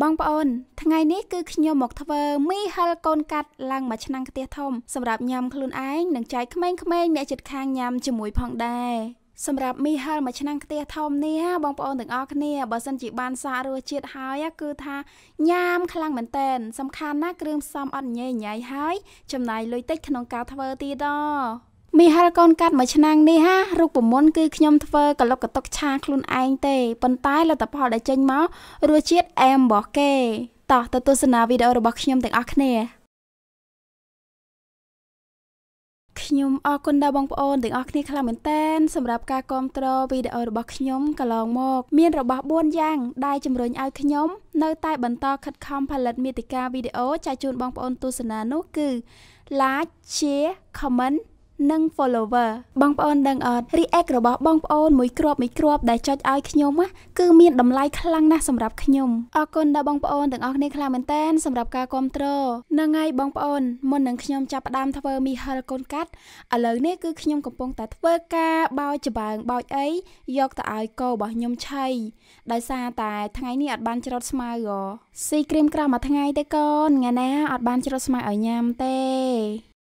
បងប្អូនថ្ងៃនេះគឺខ្ញុំមកធ្វើមីហិលកូនកាត់ឡើងមួយឆ្នាំងខ្ទះធំសម្រាប់ញ៉ាំខ្លួនឯងនិងចែកក្មេងៗអ្នកជិតខាងញ៉ាំជាមួយផងដែរសម្រាប់មីហិលមួយឆ្នាំងខ្ទះធំនេះបងប្អូនទាំងអស់គ្នាបើសិនជាបានសាររសជាតិហើយគឺថាញ៉ាំខ្លាំងមែនតែនសំខាន់ណាគ្រឿងផ្សំអត់ញ៉េញ៉ៃហើយចំណាយលុយតិចក្នុងការធ្វើទៀតដល់មីហិលកូនកាត់មួយឆ្នាំនេះហារូបមន្តគឺខ្ញុំធ្វើកលុកកតុកឆាខ្លួនឯងទេប៉ុន្តែលទ្ធផលដែលចេញមករសជាតិអែមរបស់គេតោះទៅទស្សនាវីដេអូរបស់ខ្ញុំទាំងអស់គ្នាខ្ញុំអរគុណដល់បងប្អូនទាំងអស់គ្នាខ្លាំងមែនទែនសម្រាប់ការគាំទ្រវីដេអូរបស់ខ្ញុំកន្លងមក មានរបស់4យ៉ាង ដែលជំរុញឲ្យខ្ញុំ នៅតែ បន្តខិតខំផលិតមាតិកាវីដេអូចែកជូនបងប្អូនទស្សនានោះគឺ Like Share Comment និង follower បងប្អូនដឹងអត់ react របស់បងប្អូនមួយគ្រាប់មួយគ្រាប់ដែលចុចឲ្យខ្ញុំគឺមានតម្លៃខ្លាំងណាស់សម្រាប់ខ្ញុំអរគុណដល់បងប្អូនទាំងអស់គ្នាខ្លាំងមែនតើសម្រាប់ការគ្រប់គ្រងនឹងហើយបងប្អូនមុននឹងខ្ញុំចាប់ផ្ដើមធ្វើមីហិលកូនកាត់ឥឡូវនេះគឺខ្ញុំកំពុងតែធ្វើការបោចច្បើងបោចអីយកទៅឲ្យកោរបស់ខ្ញុំឆៃដោយសារតែថ្ងៃនេះអត់បានច្រត់ស្មៅហ៎ស៊ីគ្រីមក្រោះមួយថ្ងៃទេកូនថ្ងៃណាអត់បានច្រត់ស្មៅឲ្យញ៉ាំទេ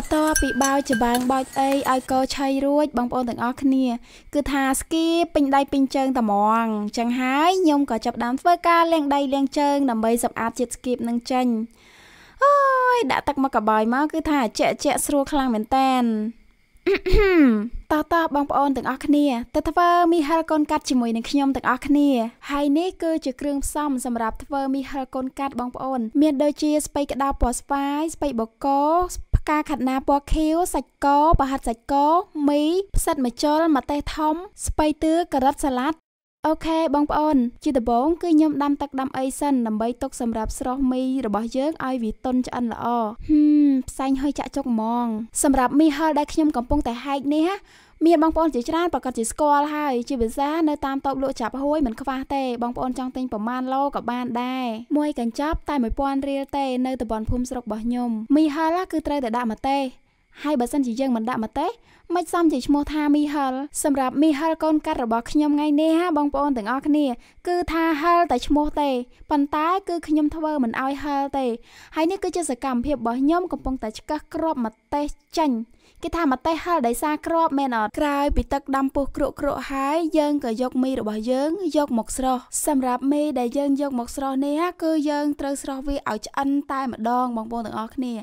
បន្ទាប់ពីបោចច្បាំងបោចអីឲ្យកោឆៃរួចបងប្អូនទាំងអស់គ្នា គឺថាស្គីពេញដៃពេញជើងតាមងអញ្ចឹងហើយខ្ញុំក៏ចាប់ដើមធ្វើការលាងដៃលាងជើងដើម្បីសម្អាតជាតិស្គីបនឹងចេញអូយដាក់ទឹកមកកបោយមកគឺថាជាក់ជាក់ស្រួលខ្លាំងមែនតែនតោះតោះបងប្អូនទាំងអស់គ្នាទៅធ្វើមីហិលកូនកាត់ជាមួយនឹងខ្ញុំទាំងអស់គ្នាហើយនេះគឺជាគ្រឿងផ្សំសម្រាប់ធ្វើមីហិលកូនកាត់បងប្អូន មានដូចជាស្ពៃក្តៅពណ៌ស្វាយស្ពៃបកកស្ពផ្កាខាត់ណាពណ៌ខៀវសាច់កប្រហិតសាច់កមីផ្សិតម្ជុលម្ទេសធំស្ពៃទឺការ៉ុតសាឡាត់អូខេបងប្អូនជាដំបូងគឺខ្ញុំដាំទឹកដាំអីសិនដើម្បីទុកសម្រាប់ស្រុះមីរបស់យើងឲ្យវាទន់ឆ្អិនល្អហឹមផ្សែងហុយចាក់ចុកហ្មងសម្រាប់មីហិលដែលខ្ញុំកំពុងតែហែកនេះណាមានបងប្អូនជាច្រើនប្រកាសជាស្គាល់ហើយជាភាសានៅតាមតូបលក់ចាប់ហួយមិនខ្វះទេ បងប្អូនចង់ទិញប្រមាណឡូក៏បានដែរមួយកញ្ចប់តែ1000រៀលទេនៅតំបន់ភូមិស្រុករបស់ខ្ញុំមីហលគឺត្រូវតែដាក់មកទេហើយបើសិនជាយើងមិនដាក់មកទេ មិនសមជាឈ្មោះថាមីហលសម្រាប់មីហលកូនកាត់របស់ខ្ញុំថ្ងៃនេះហាបងប្អូនទាំងអស់គ្នា គឺថាហលតែឈ្មោះទេប៉ុន្តែគឺខ្ញុំធ្វើមិនអោយហលទេហើយនេះគឺជាសកម្មភាពរបស់ខ្ញុំកំពុងតែឆ្កឹះក្របមកទេសចាញ់គេថាម្ទេសហិលដោយសារក្របមែនអត់ក្រោយពីទឹកដាំពុះគ្រក់គ្រក់ហើយយើងក៏យកមីរបស់យើងយកមកស្រុះសម្រាប់មីដែលយើងយកមកស្រុះនេះគឺយើងត្រូវស្រុះវាឲ្យឆ្អិនតែម្ដងបងប្អូនទាំងអស់គ្នា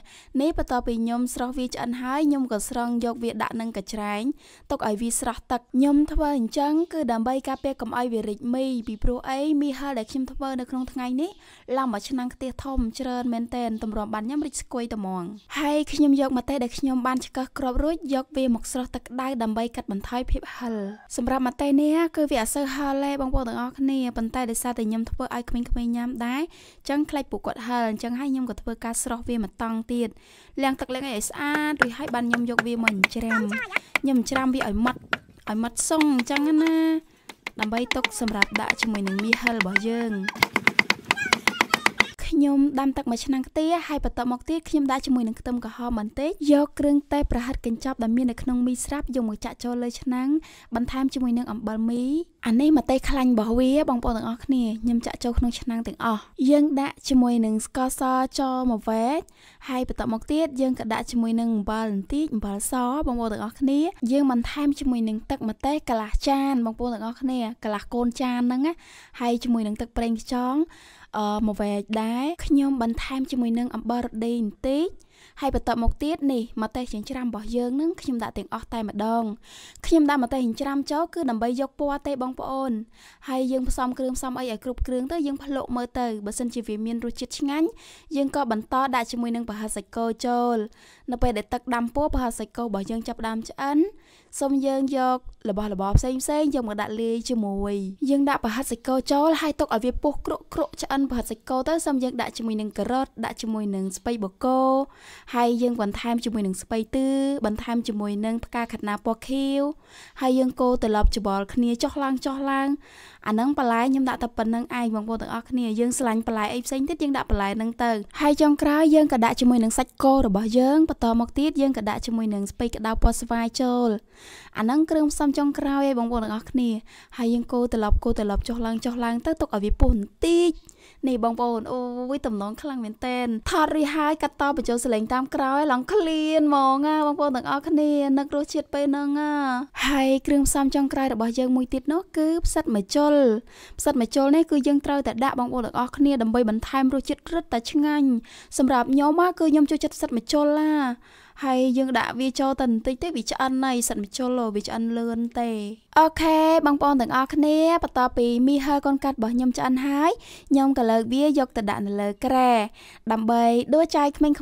នេះបន្ទាប់ពីខ្ញុំស្រុះវាឆ្អិនហើយខ្ញុំក៏ស្រង់យកវាដាក់នឹងកញ្ច្រែងទុកឲ្យវាស្រស់ទឹកខ្ញុំធ្វើអញ្ចឹងគឺដើម្បីការពារកុំឲ្យវារីកមីពីព្រោះអីមីហិលដែលខ្ញុំធ្វើនៅក្នុងថ្ងៃនេះឡំមកឆ្នាំងខ្ទះធំច្រើនមែនតែនតម្រាំបានខ្ញុំរីកស្គុយត្មងហើយខ្ញុំយកមកទេដែលខ្ញុំបានឆ្កឹះគ្របរួចយកវាមកស្រុះទឹកក្តៅដើម្បីកាត់បន្ថយភាពហឹលសម្រាប់ម្ទេសនេះគឺវាអត់សូវហឹលទេបងប្អូនទាំងអស់គ្នាប៉ុន្តែដោយសារតែខ្ញុំធ្វើឲ្យក្មេងៗញ៉ាំដែរអញ្ចឹងខ្លាចពួកគាត់ហឹលអញ្ចឹងហើយខ្ញុំក៏ធ្វើការស្រុះវាមកតង់ទៀតលាងទឹកលាងឲ្យស្អាតរួចហើយបានខ្ញុំយកវាមកច្រាំខ្ញុំច្រាំវាឲ្យម៉ត់ឲ្យម៉ត់សុងអញ្ចឹងណាដើម្បីទុកសម្រាប់ដាក់ជាមួយនឹងមាសហឹលរបស់យើងខ្ញុំដាំទឹកមួយឆ្នាំងខ្ទិះហើយបន្ទាប់មកទៀតខ្ញុំដាក់ជាមួយនឹងខ្ទឹមក្រហមបន្តិចយកគ្រឿងទេសប្រហិតកញ្ចប់ដែលមាននៅក្នុងមីស្រាប់យកមកចាក់ចូលលើឆ្នាំងបន្ថែមជាមួយនឹងអំបិលមីអានេះម្ទេសខ្លាញ់របស់វាបងប្អូនទាំងអស់គ្នាខ្ញុំចាក់ចូលក្នុងឆ្នាំងទាំងអស់យើងដាក់ជាមួយនឹងស្ករសចូលមួយវែកហើយបន្ទាប់មកទៀតយើងក៏ដាក់ជាមួយនឹងអំបិលបន្តិចអំបិលសបងប្អូនទាំងអស់គ្នាយើងបន្ថែមជាមួយនឹងទឹកម្ទេសកន្លះចាន បងប្អូនទាំងអស់គ្នាកន្លះកូនចានហ្នឹងណាហើយជាមួយនឹងទឹកប្រេងខ្យងអឺមួយវែកដែរខ្ញុំបន្ថែមជាមួយនឹងអំបិលរដូវបន្តិចហើយបន្តមកទៀតនេះម្ទេសចិញ្ច្រាំរបស់យើងនឹងខ្ញុំដាក់ទាំងអស់តែម្ដងខ្ញុំដាក់ម្ទេសចិញ្ច្រាំចូលគឺដើម្បីយកពណ៌ទេបងប្អូន ហើយយើងផ្សំគ្រឿងផ្សំអីឲ្យគ្រប់គ្រឿងទៅយើងភ្លក់មើលទៅបើសិនជាវាមានរសជាតិឆ្ងាញ់យើងក៏បន្តដាក់ជាមួយនឹងប្រហិតសាច់គោចូលនៅពេលដែលទឹកដាំពណ៌ប្រហិតសាច់គោរបស់យើងចាប់ដាំឆ្អិនសូមយើងយករបស់របរផ្សេងផ្សេងយកមកដាក់លាយជាមួយយើងដាក់ប្រហិតសាច់គោចូលហើយទុកឲ្យវាពុះគ្រក់គ្រក់ឆ្អិនប្រហិតសាច់គោទៅសូមយើងដាក់ជាមួយនឹងការ៉ុតដាក់ជាមួយនឹងស្ពៃបូកគោហើយយើងបន្ថែមជាមួយនឹងស្ពៃទឺបន្ថែមជាមួយនឹងផ្កាខាត់ណាពណ៌ខៀវហើយយើងកូរត្រឡប់ច្បល់គ្នាចុះឡើងចុះឡើងអានឹងបន្លែខ្ញុំដាក់តែប៉ុណ្្នឹងឯងបងប្អូនទាំងអស់គ្នាយើងស្លាញ់បន្លែអីផ្សេងទៀតយើងដាក់បន្លែហ្នឹងទៅហើយចុងក្រោយយើងក៏ដាក់ជាមួយនឹងសាច់គោរបស់យើងបន្តមកទៀតយើងក៏ដាក់ជាមួយនឹងស្ពៃក្តៅពណ៌ស្វាយចូលអានឹងគ្រឿងផ្សំចុងក្រោយឯងបងប្អូនទាំងអស់គ្នាហើយយើងកូរត្រឡប់កូរត្រឡប់ចុះឡើងចុះឡើង ទៅទុកឲ្យវាពុះបន្តិចនេះបងប្អូនអូយតំណងខ្លាំងមែនតែនថតរីហើយកាត់តបញ្ចូលស្លេលេងតាមក្រោយឡងក្លៀនហ្មងណាបងប្អូនទាំងអស់គ្នានឹករសជាតិពេលហ្នឹងណាហើយគ្រឿងផ្សំចុងក្រោយរបស់យើងមួយទៀតនោះគឺផ្សិតម្ជុលផ្សិតម្ជុលនេះគឺយើងត្រូវតែដាក់បងប្អូនទាំងអស់គ្នាដើម្បីបន្ថែមរសជាតិរឹតតែឆ្ងាញ់សម្រាប់ខ្ញុំមកគឺខ្ញុំចូលចិត្តផ្សិតម្ជុលណាហើយយើង ដាក់វាចូលទៅបន្តិចទេវាឆ្អិនហើយសិនម្ជុលវាឆ្អិនលឿនទេអូខេបងប្អូនទាំងអស់គ្នាបន្ទាប់ពីមីហើកូនកាត់របស់ខ្ញុំឆ្អិនហើយខ្ញុំក៏លើកវាយកទៅដាក់នៅលើក្រែដើម្បីដួចចាយក្មេងៗ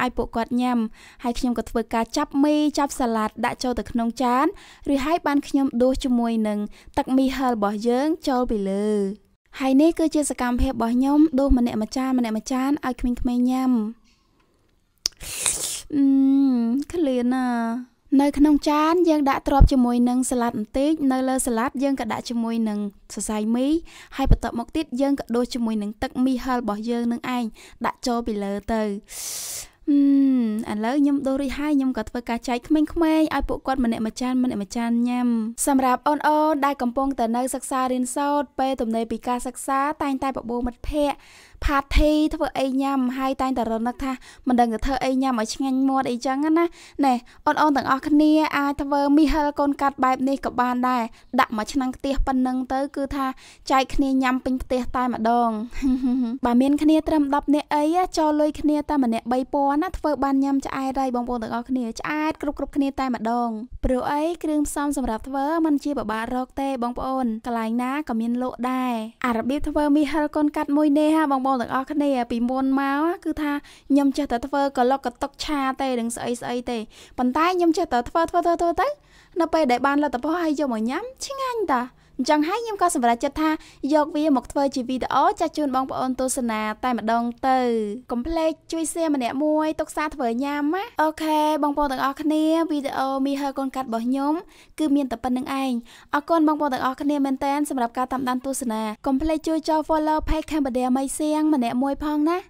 ឲ្យពួកគាត់ញ៉ាំហើយខ្ញុំក៏ធ្វើការចាប់មីចាប់សាឡាត់ដាក់ចូលទៅក្នុងចានឬហើយបានខ្ញុំដួសជាមួយនឹងទឹកមីហើរបស់យើង ចូលពីលើហើយនេះគឺជាសកម្មភាពរបស់ខ្ញុំដួសម្នាក់ម្ចានម្នាក់ម្ចានឲ្យក្មេងៗញ៉ាំ you អឺឃ្លានណានៅ ក្នុងចានយើងដាក់ទ្រាប់ជាមួយនឹងសាឡាត់បន្តិចនៅលើសាឡាត់យើងក៏ដាក់ជាមួយនឹងសរសៃមីហើយបន្ទាប់មកទៀតយើងក៏ដួសជាមួយនឹងទឹកមីហិលរបស់យើងនឹងឯងដាក់ចូលពីលើទៅអឺឥឡូវខ្ញុំដូររីហើយខ្ញុំក៏ធ្វើការចែកក្មេងៗឲ្យពួកគាត់ម្នាក់មួយចានម្នាក់មួយចានញ៉ាំសម្រាប់អូនអូនដែលកំពុងតែនៅសិក្សារៀនសូត្រពេលទំនេរពីការសិក្សាតែងតែបបោមិត្តភ័ក្តិផាធីធ្វើអីញ៉ាំហើយតែងតែរនឹកថាមិនដឹងទៅធ្វើអីញ៉ាំឲ្យឆ្ងាញ់មាត់អីចឹងណាណែអូនអូនទាំងអស់គ្នាអាចធ្វើមីហិលកូនកាត់បែបនេះក៏បានដែរដាក់មួយឆ្នាំងខ្ទះប៉ុណ្ណឹងទៅគឺថាចែកគ្នាញ៉ាំពេញផ្ទះតែម្ដងបើមានគ្នាត្រឹម10នាក់អីចូលលុយគ្នាតែម្នាក់3000ណាធ្វើបានញ៉ាំឆ្អែតហើយបងប្អូនទាំងអស់គ្នាឆ្អែតគ្រប់គ្រប់គ្នាតែម្ដងព្រោះអីគ្រឿងផ្សំសម្រាប់ធ្វើมันជាបបាក់រកទេបងប្អូនកន្លែងណាក៏មានលក់ដែរអារបៀបធ្វើមីហិលកូនកាត់មួយនេះហ่าបងប្អូនលទាំងអស់គ្នាពីមុនមកគឺថាខ្ញុំចេះតែធ្វើកលុកកតុក ឆាទេនឹងស្អីស្អីទេប៉ុន្តែខ្ញុំចេះតែធ្វើធ្វើធ្វើទៅទៅនៅពេលដែលបានលទ្ធផលហើយយកមកញ៉ាំឆ្ងាញ់តាអញ្ចឹងហើយខ្ញុំក៏សម្រេចចិត្តថាយកវាមកធ្វើជាវីដេអូចាស់ជូនបងប្អូនទស្សនាតែម្ដងទៅកុំភ្លេចជួយแชร์ម្នាក់មួយទុកសារធ្វើញ៉ាំណាអូខេបងប្អូនទាំងអស់គ្នាវីដេអូមីហើកូនកាត់របស់ខ្ញុំគឺមានតែប៉ុណ្្នឹងឯងអរគុណបងប្អូនទាំងអស់គ្នាមែនតើសម្រាប់ការតាមដានទស្សនាកុំភ្លេចជួយចុច follow page Cambodia មីសៀងម្នាក់មួយផងណា